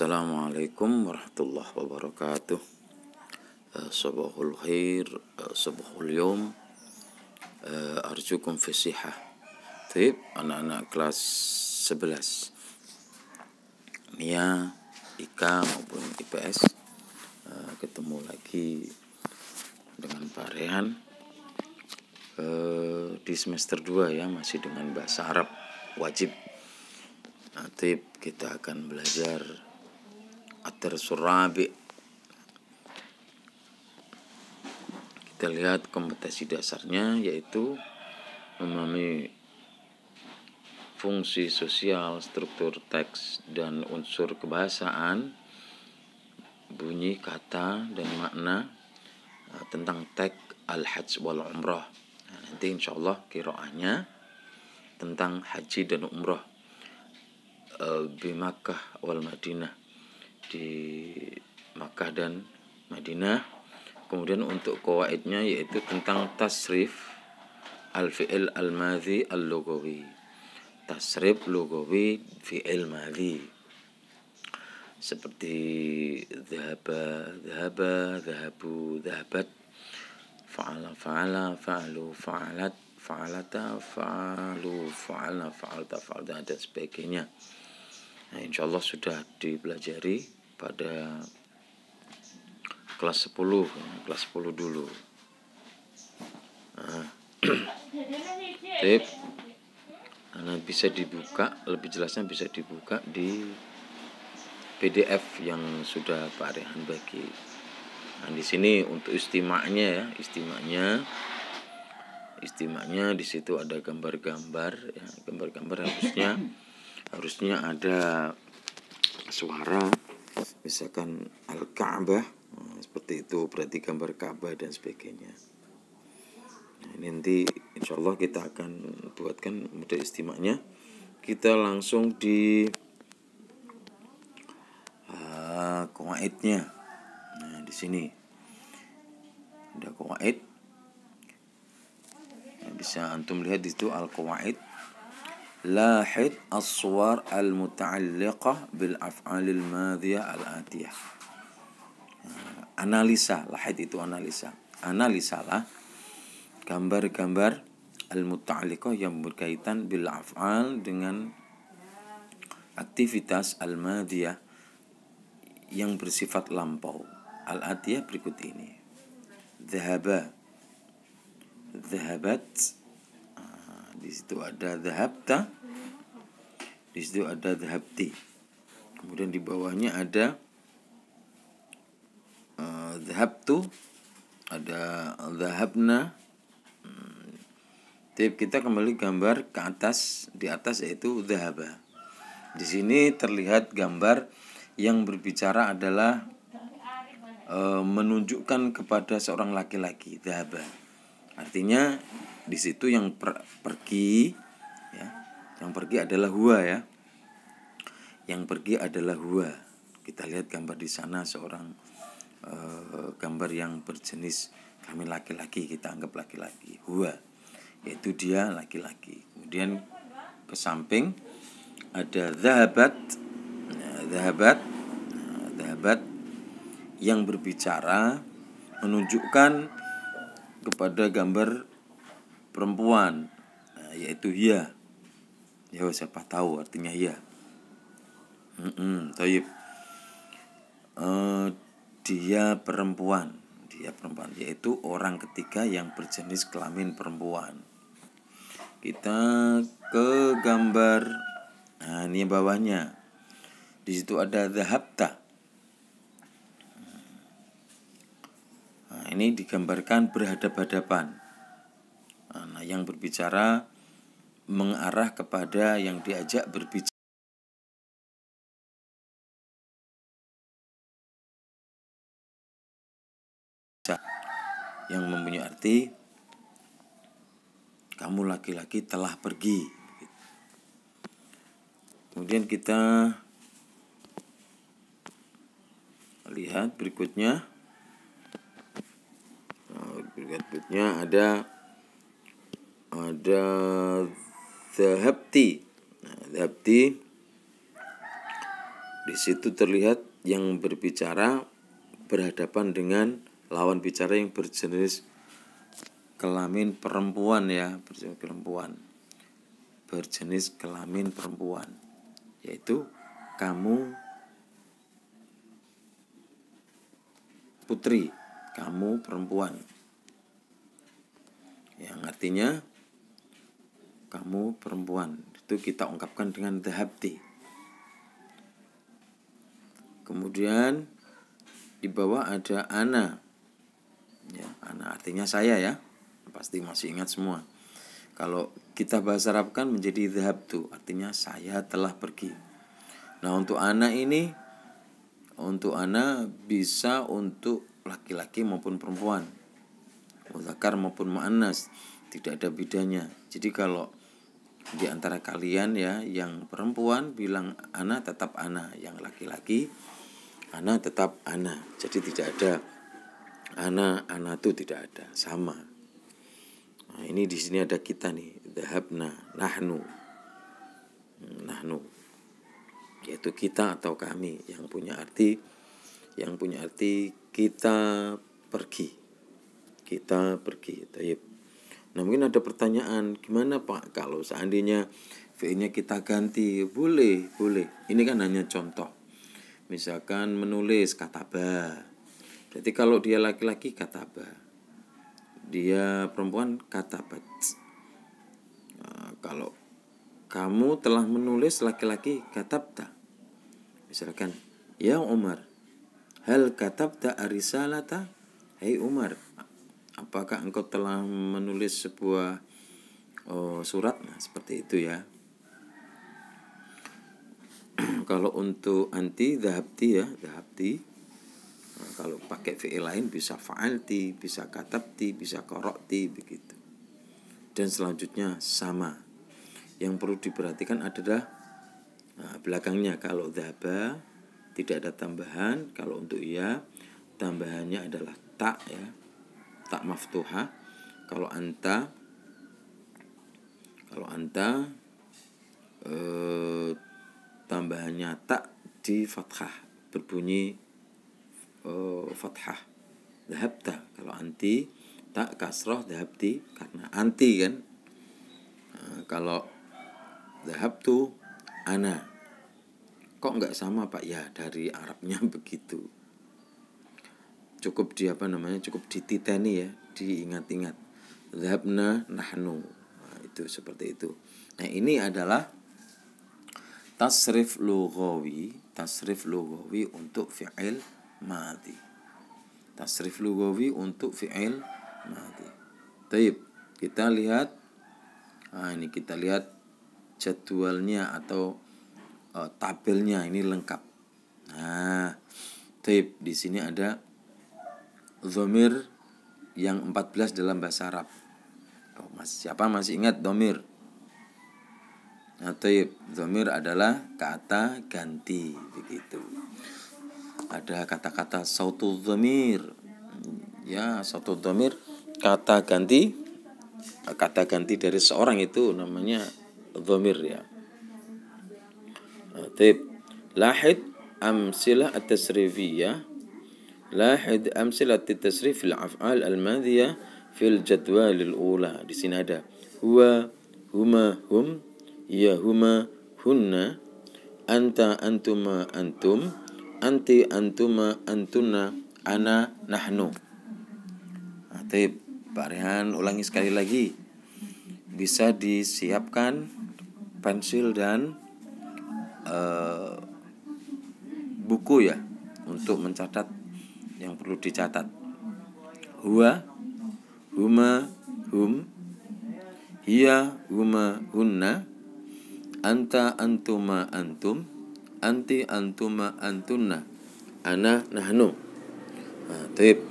Assalamualaikum warahmatullahi wabarakatuh eh, Sabahul khair eh, Sabahul yom eh, Arjukum fisiha Tip anak-anak kelas 11 Nia Ika maupun IPS Ketemu lagi Dengan Pak Rehan Di semester 2 ya Masih dengan bahasa Arab Wajib nah, Tip kita akan belajar atar surabi, kita lihat kompetensi dasarnya yaitu memahami fungsi sosial, struktur teks dan unsur kebahasaan, bunyi kata dan makna eh, tentang teks al-hajj wal umrah. Nah, nanti insyaallah kiroahnya tentang haji dan umrah bimakah eh, wal madinah di Makkah dan Madinah kemudian untuk kawaidnya yaitu tentang tasrif al-fi'il al-madhi al-lugawi tasrif lugawi fi'il madhi seperti zahaba, zahaba, zahabu, zahabat, fa'ala fa'ala fa'alu fa'alat fa'alata fa'alu fa'ala fa'alta fa'alta dan sebagainya Nah, insya Allah sudah dipelajari pada kelas 10 kelas 10 dulu nah, tip nah, bisa dibuka lebih jelasnya bisa dibuka di PDF yang sudah Pak Rehan bagi nah di sini untuk istimaknya ya istimaknya istimaknya di situ ada gambar-gambar ya gambar-gambar harusnya harusnya ada suara misalkan Al-Ka'bah hmm, seperti itu berarti gambar Ka'bah dan sebagainya nah, ini nanti insya Allah kita akan buatkan model istimaknya kita langsung di uh, nah di sini ada kuwait nah, bisa antum lihat di situ al kuwait lahid aswar al mutaalliqah bil af'alil madhiyah al atiyah eh, analisa lahid itu analisa analisa lah gambar-gambar al mutaalliqah yang berkaitan bil af'al dengan aktivitas al madhiyah yang bersifat lampau al atiyah berikut ini dhahaba dhahabat di situ ada dhahabta di situ ada dhahabti kemudian di bawahnya ada uh, eh, dhahabtu ada dhahabna hmm. Tip kita kembali gambar ke atas di atas yaitu dhahaba di sini terlihat gambar yang berbicara adalah e, menunjukkan kepada seorang laki-laki dhahaba artinya di situ yang per, pergi ya yang pergi adalah Hua ya yang pergi adalah Hua kita lihat gambar di sana seorang e, gambar yang berjenis kami laki-laki kita anggap laki-laki Hua yaitu dia laki-laki kemudian ke samping ada zahabat ya, zahabat ya, zahabat yang berbicara menunjukkan kepada gambar perempuan eh, yaitu hia ya siapa tahu artinya hia mm -mm, dia perempuan dia perempuan yaitu orang ketiga yang berjenis kelamin perempuan kita ke gambar nah ini bawahnya di situ ada zahabta nah, ini digambarkan berhadap-hadapan Nah, yang berbicara mengarah kepada yang diajak berbicara. yang mempunyai arti kamu laki-laki telah pergi kemudian kita lihat berikutnya oh, berikutnya ada ada Zahabti nah, Zahabti di situ terlihat yang berbicara berhadapan dengan lawan bicara yang berjenis kelamin perempuan ya berjenis perempuan berjenis kelamin perempuan yaitu kamu putri kamu perempuan yang artinya kamu perempuan itu kita ungkapkan dengan dahabti kemudian di bawah ada ana ya ana artinya saya ya pasti masih ingat semua kalau kita bahas Arabkan menjadi dahabtu artinya saya telah pergi nah untuk ana ini untuk ana bisa untuk laki-laki maupun perempuan muzakar maupun ma'anas tidak ada bedanya jadi kalau di antara kalian ya yang perempuan bilang ana tetap ana yang laki-laki ana tetap ana jadi tidak ada ana ana itu tidak ada sama nah, ini di sini ada kita nih dahabna nahnu hmm, nahnu yaitu kita atau kami yang punya arti yang punya arti kita pergi kita pergi taib Nah mungkin ada pertanyaan gimana Pak kalau seandainya V-nya kita ganti boleh boleh ini kan hanya contoh misalkan menulis kata ba jadi kalau dia laki-laki kata ba dia perempuan kata nah, kalau kamu telah menulis laki-laki kata katabta misalkan ya Umar hal kata katabta arisalata hai Umar apakah engkau telah menulis sebuah oh, surat nah, seperti itu ya kalau untuk anti dahabti ya dahabti nah, kalau pakai fi'il lain bisa fa'alti bisa katabti bisa korokti begitu dan selanjutnya sama yang perlu diperhatikan adalah nah, belakangnya kalau dahaba tidak ada tambahan kalau untuk ia tambahannya adalah tak ya tak maftuha kalau anta kalau anta e, eh, tambahannya tak di fathah berbunyi e, fathah dahabta kalau anti tak kasroh dahabti karena anti kan nah, kalau dahabtu ana kok nggak sama pak ya dari Arabnya begitu cukup di apa namanya cukup dititani ya diingat-ingat zabna nahnu nah, itu seperti itu nah ini adalah tasrif lugawi tasrif lugawi untuk fi'il madi tasrif lugawi untuk fi'il madi Taib kita lihat nah ini kita lihat jadwalnya atau uh, tabelnya ini lengkap nah Taib di sini ada Zomir yang 14 dalam bahasa Arab. Oh, mas, siapa masih ingat zomir? Nah, zomir adalah kata ganti begitu. Ada kata-kata sautu zomir, Ya, sautu zomir kata ganti kata ganti dari seorang itu namanya zomir ya. Nah, Taib. Lahid amsilah atas ya fil afal al-madhiyah fil jadwal الجدول ula di sini ada huwa huma hum ya huma hunna anta antuma antum anti antuma antuna ana nahnu Atib ah, Pak Rehan ulangi sekali lagi bisa disiapkan pensil dan uh, buku ya untuk mencatat yang perlu dicatat huwa huma hum hiya huma hunna anta antuma antum anti antuma antunna ana nahnu nah, tip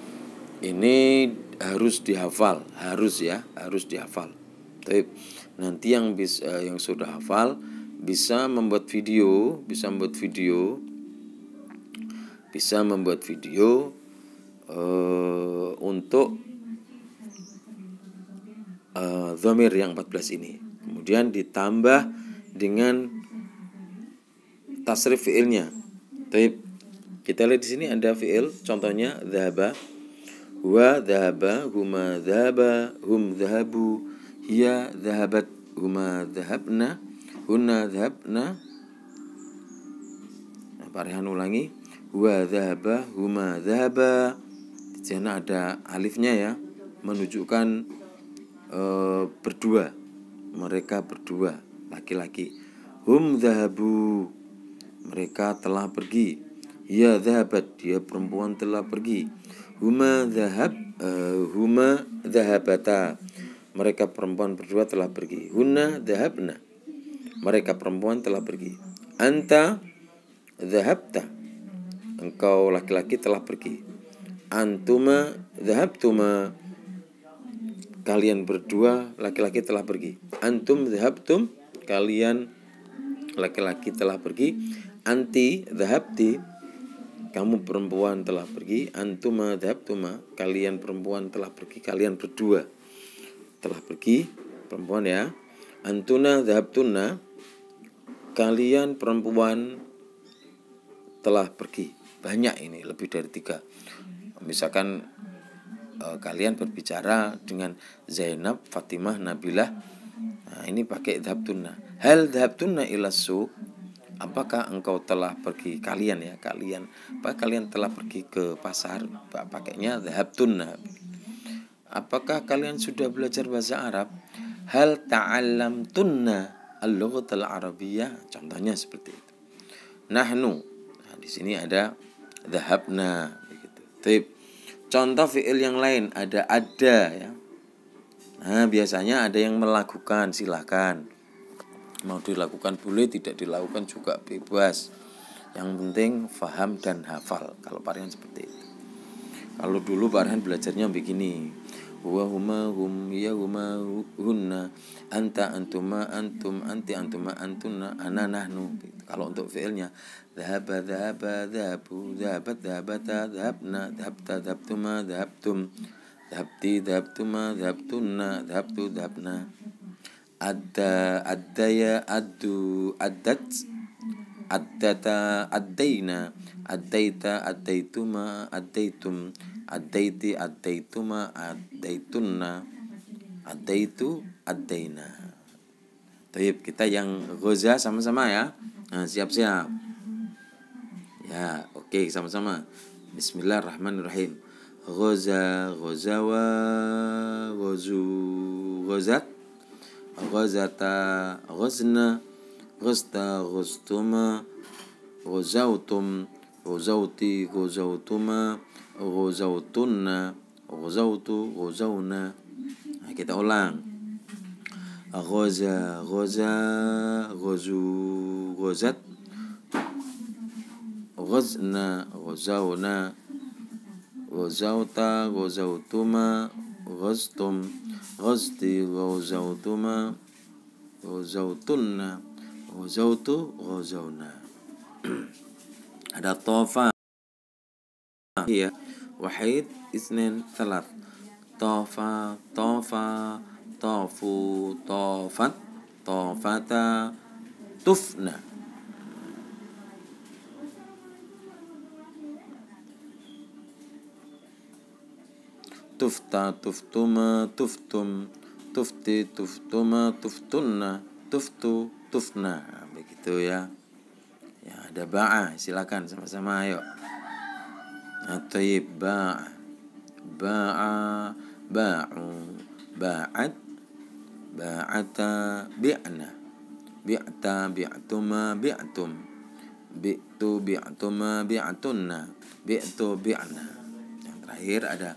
ini harus dihafal harus ya harus dihafal tip nanti yang bisa eh, yang sudah hafal bisa membuat video bisa membuat video bisa membuat video uh, untuk uh, eh, zomir yang 14 ini kemudian ditambah dengan tasrif fiilnya Taib. kita lihat di sini ada fiil contohnya zahaba, wa zahaba, huma zahaba, hum zahabu hiya zahabat huma zahabna hunna zahabna Pak Rehan ulangi wa zahaba, huma zahaba. Zena jana ada alifnya ya menunjukkan e, berdua mereka berdua laki-laki hum zahabu mereka telah pergi ya zahabat dia perempuan telah pergi huma zahab uh, huma zahabata mereka perempuan berdua telah pergi huna zahabna mereka perempuan telah pergi anta zahabta engkau laki-laki telah pergi antuma dhahabtuma kalian berdua laki-laki telah pergi antum dhahabtum kalian laki-laki telah pergi anti dhahabti kamu perempuan telah pergi antuma dhahabtuma kalian perempuan telah pergi kalian berdua telah pergi perempuan ya antuna dhahabtunna kalian perempuan telah pergi banyak ini lebih dari tiga misalkan eh, kalian berbicara dengan Zainab Fatimah Nabilah nah, ini pakai dhabtunna hal dhabtunna ila suq apakah engkau telah pergi kalian ya kalian apa kalian telah pergi ke pasar pakainya dhabtunna apakah kalian sudah belajar bahasa Arab hal taalam tunna, al taala arabiyyah contohnya seperti itu nahnu nah, di sini ada dhahabna Tip. Contoh fiil yang lain ada ada ya. Nah, biasanya ada yang melakukan, silahkan. Mau dilakukan boleh, tidak dilakukan juga bebas. Yang penting faham dan hafal. Kalau Parhan seperti itu. Kalau dulu Parhan belajarnya begini. Wa huma hum ya huma hunna anta antuma antum anti antuma antuna ana nahnu. Kalau untuk fiilnya ذهب ذهب ذهبوا ذهبت ذهبتا ذهبنا ذهبت ذهبتما ذهبتم ذهبتي ذهبتما ذهبتن ذهبت ذهبنا أدى أديا أدو أدت أدتا أدينا أديت أديتما أديتم أديت أديتما أديتن أديت أدينا طيب kita yang ghoza sama-sama ya nah, siap-siap Ya, oke okay, sama-sama. Bismillahirrahmanirrahim. Ghoza, ghozawa, ghozu, ghozat, ghozata, ghozna, ghozta, ghoztuma, ghozautum, ghozauti, ghozautuma, ghozautunna, ghozautu, ghozauna. Nah, kita ulang. Ghoza, ghoza, ghozu, ghozat, غزنا غزونا غزوت غزوتما غزتم غزتي غزوتما غزوتن غزوت غزونا ada tofa ya wahid isnin salat tofa tofa tofu tofat tofata tufna tufta tuftuma tuftum tufti tuftuma tuftunna tuftu tufna begitu ya ya ada ba'a silakan sama-sama ayo Atayib nah, ba'a ba'a ba'u ba'at ba'ata bi'na bi'ta bi'tuma bi'tum bi'tu bi'tuma bi'tunna bi'tu bi'na yang terakhir ada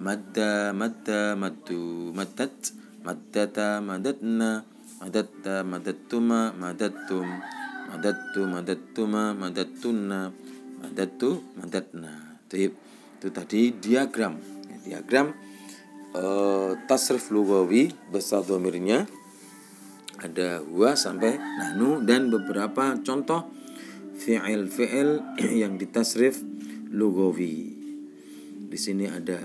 madda madda maddu maddat maddata madatna madatta madattuma madattum madattu madattuma madattunna madattu madatna Jadi, itu tadi diagram diagram eh, tasrif lugawi besar domirnya ada huwa sampai nahnu dan beberapa contoh fi'il fi'il yang ditasrif lugawi di sini ada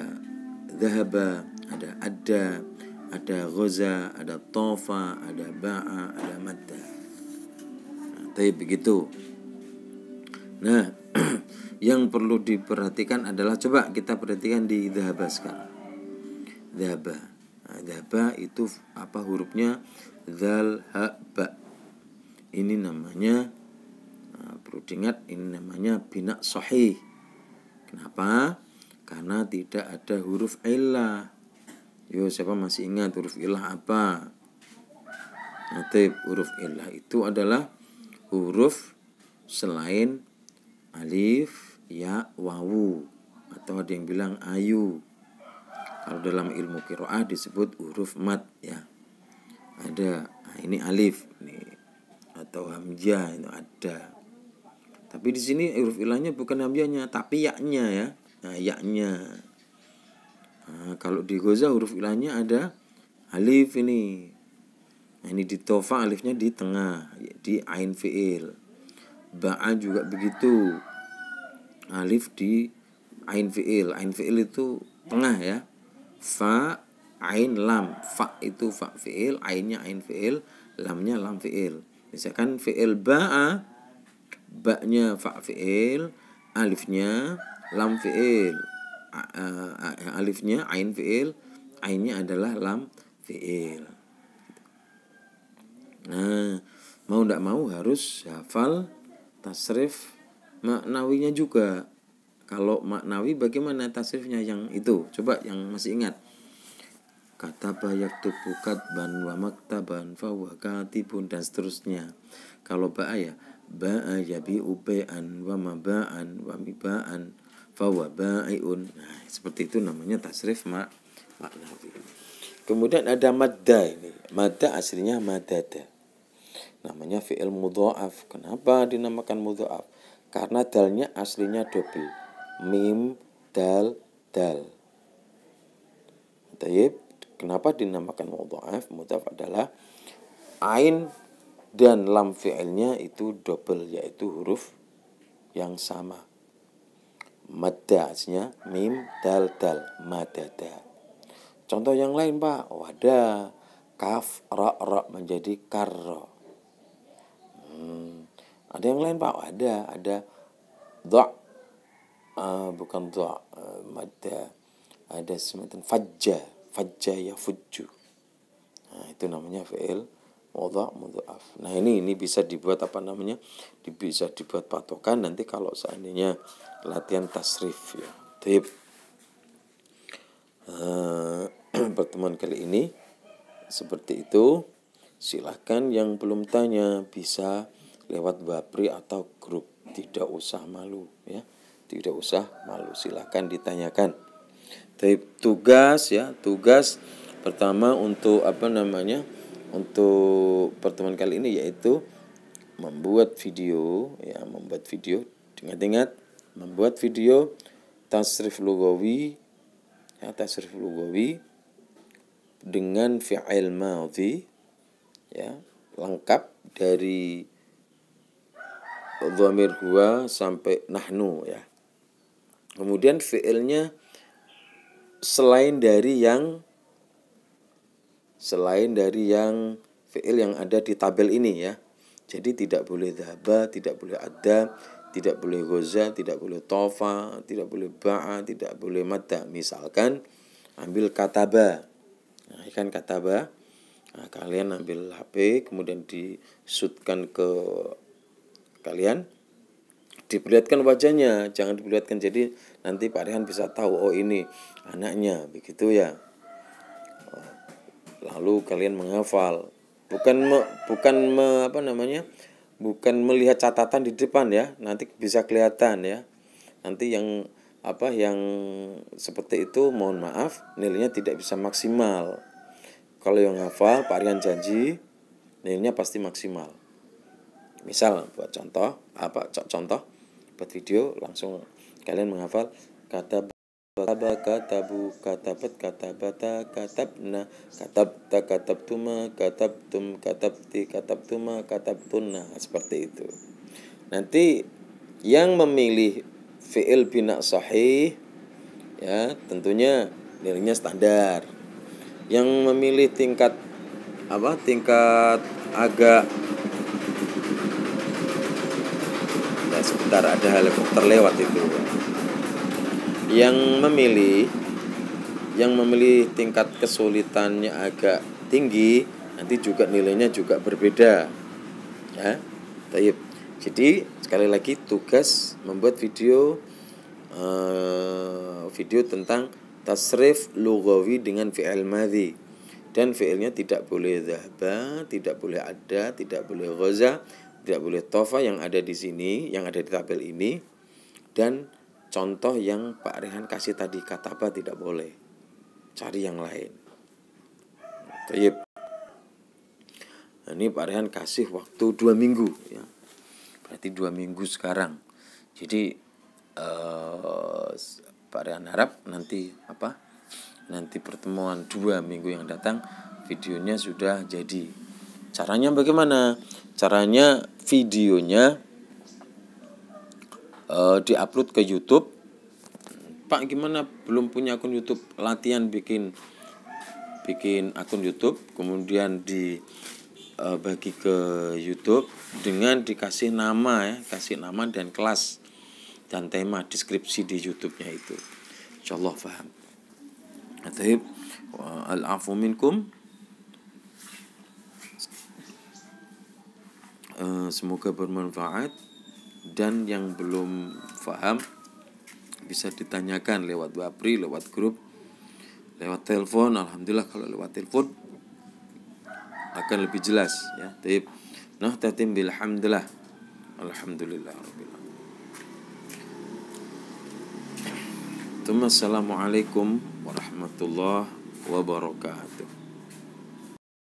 Zahaba, ada Adda, ada Ghaza, ada Tofa, ada Ba'a, ada Madda. Nah, tapi begitu. Nah, yang perlu diperhatikan adalah coba kita perhatikan di Zahaba sekarang. Zahaba. Nah, Zahaba itu apa hurufnya? Zal ha Ini namanya nah, perlu diingat ini namanya binak sahih. Kenapa? karena tidak ada huruf ilah yo siapa masih ingat huruf ilah apa Natib huruf ilah itu adalah huruf selain alif ya wawu atau ada yang bilang ayu kalau dalam ilmu kiroah disebut huruf mat ya ada nah, ini alif nih atau hamzah itu ada tapi di sini huruf ilahnya bukan hamzahnya tapi yaknya ya nah, yaknya nah, kalau di goza huruf ilahnya ada alif ini nah, ini di tofa alifnya di tengah di ain fiil ba'a juga begitu alif di ain fiil ain fiil itu tengah ya fa ain lam fa itu fa fiil ainnya ain fiil lamnya lam fiil misalkan fiil ba'a baknya fa fiil alifnya lam fiil e, alifnya ain fiil ainnya adalah lam fiil nah mau tidak mau harus hafal tasrif maknawinya juga kalau maknawi bagaimana tasrifnya yang itu coba yang masih ingat kata bayak tubukat ban wa maktaban fawa katibun dan seterusnya kalau ba'a ya ba'a yabi ube'an wa maba'an fawabaiun nah, seperti itu namanya tasrif mak maknawi kemudian ada madda ini madda aslinya madada namanya fi'il mudha'af kenapa dinamakan mudha'af karena dalnya aslinya dobel mim dal dal Taib, kenapa dinamakan mudha'af mudha'af adalah ain dan lam fi'ilnya itu dobel yaitu huruf yang sama Mada artinya mim dal dal madada. Contoh yang lain pak, wada, kaf, ro, ro menjadi karro. Hmm. Ada yang lain pak, ada, ada do, uh, ah, bukan do, uh, eh, mada ada semacam fajja, fajja ya fuju. Nah, itu namanya fi'il Wada mudhaf. Nah ini ini bisa dibuat apa namanya? Bisa dibuat patokan nanti kalau seandainya latihan tasrif ya. Tip. Eh, pertemuan kali ini seperti itu. Silahkan yang belum tanya bisa lewat Bapri atau grup. Tidak usah malu ya. Tidak usah malu. Silahkan ditanyakan. Tip tugas ya, tugas pertama untuk apa namanya? untuk pertemuan kali ini yaitu membuat video ya membuat video ingat-ingat membuat video tasrif lugawi ya tasrif lugawi dengan fi'il madhi ya lengkap dari dhamir huwa sampai nahnu ya kemudian fi'ilnya selain dari yang selain dari yang fi'il yang ada di tabel ini ya. Jadi tidak boleh dhaba, tidak boleh ada, tidak boleh goza, tidak boleh tofa, tidak boleh ba'a, tidak boleh mata Misalkan ambil kataba. Nah, ikan kataba. Nah, kalian ambil HP kemudian disutkan ke kalian diperlihatkan wajahnya, jangan diperlihatkan jadi nanti Pak Rehan bisa tahu oh ini anaknya begitu ya lalu kalian menghafal bukan me, bukan me, apa namanya bukan melihat catatan di depan ya nanti bisa kelihatan ya nanti yang apa yang seperti itu mohon maaf nilainya tidak bisa maksimal kalau yang hafal Pak Rian janji nilainya pasti maksimal misal buat contoh apa contoh buat video langsung kalian menghafal kata Kataba katabu katabat katabata katabna katabta katabtuma katabtum katabti katabtuma katabtunna seperti itu. Nanti yang memilih fi'il bina sahih ya tentunya nilainya standar. Yang memilih tingkat apa tingkat agak ya sebentar ada helikopter lewat itu yang memilih yang memilih tingkat kesulitannya agak tinggi nanti juga nilainya juga berbeda ya Taib. jadi sekali lagi tugas membuat video uh, video tentang tasrif lugawi dengan fi'il madhi dan fi'ilnya tidak boleh zahba, tidak boleh ada, tidak boleh ghoza, tidak boleh tofa yang ada di sini, yang ada di tabel ini dan Contoh yang Pak Rehan kasih tadi kata apa tidak boleh. Cari yang lain. Tayyip. Nah, ini Pak Rehan kasih waktu dua minggu ya. Berarti dua minggu sekarang. Jadi eh, Pak Rehan harap nanti apa? Nanti pertemuan dua minggu yang datang videonya sudah jadi. Caranya bagaimana? Caranya videonya uh, eh, upload ke YouTube Pak gimana belum punya akun YouTube latihan bikin bikin akun YouTube kemudian di uh, bagi ke YouTube dengan dikasih nama ya kasih nama dan kelas dan tema deskripsi di YouTube-nya itu insyaallah paham Taib al afu minkum eh, semoga bermanfaat dan yang belum paham bisa ditanyakan lewat wapri lewat grup, lewat telepon. Alhamdulillah kalau lewat telepon akan lebih jelas ya. tapi Nah, tatim bilhamdulillah. Alhamdulillah Assalamualaikum warahmatullahi wabarakatuh.